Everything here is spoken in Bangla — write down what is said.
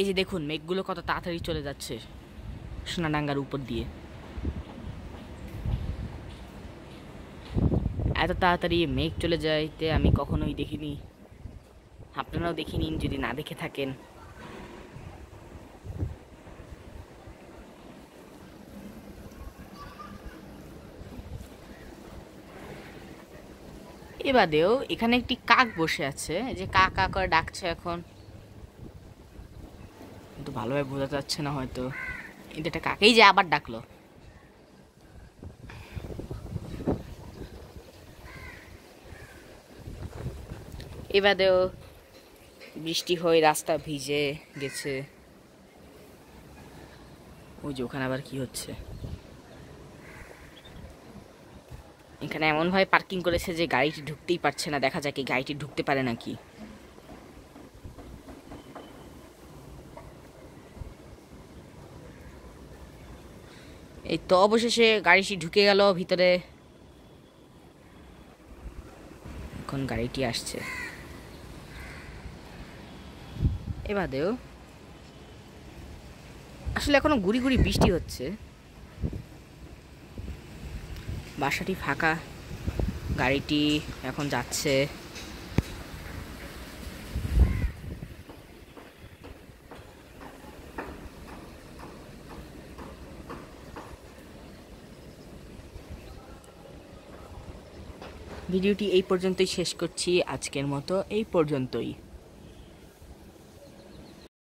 এই যে দেখুন মেঘগুলো কত তাড়াতাড়ি চলে যাচ্ছে সোনাডাঙ্গার উপর দিয়ে এত তাড়াতাড়ি মেঘ চলে যাইতে আমি কখনোই দেখিনি আপনারাও দেখে নিন যদি না দেখে থাকেন এবাদেও এখানে একটি কাক বসে আছে যে কা কা করে ডাকছে এখন ভালোভাবে বোঝা যাচ্ছে না হয়তো কিন্তু এটা কাকেই যে আবার ডাকলো এবারেও বৃষ্টি হয়ে রাস্তা ভিজে গেছে ওই যে ওখানে আবার কি হচ্ছে এখানে এমনভাবে পার্কিং করেছে যে গাড়িটি ঢুকতেই পারছে না দেখা যায় কি গাড়িটি ঢুকতে পারে নাকি এই তো অবশেষে গাড়িটি ঢুকে গেল ভিতরে এখন গাড়িটি আসছে এবাদেও আসলে এখনো গুড়ি গুড়ি বৃষ্টি হচ্ছে বাসাটি ফাঁকা গাড়িটি এখন যাচ্ছে ভিডিওটি এই পর্যন্তই শেষ করছি আজকের মতো এই পর্যন্তই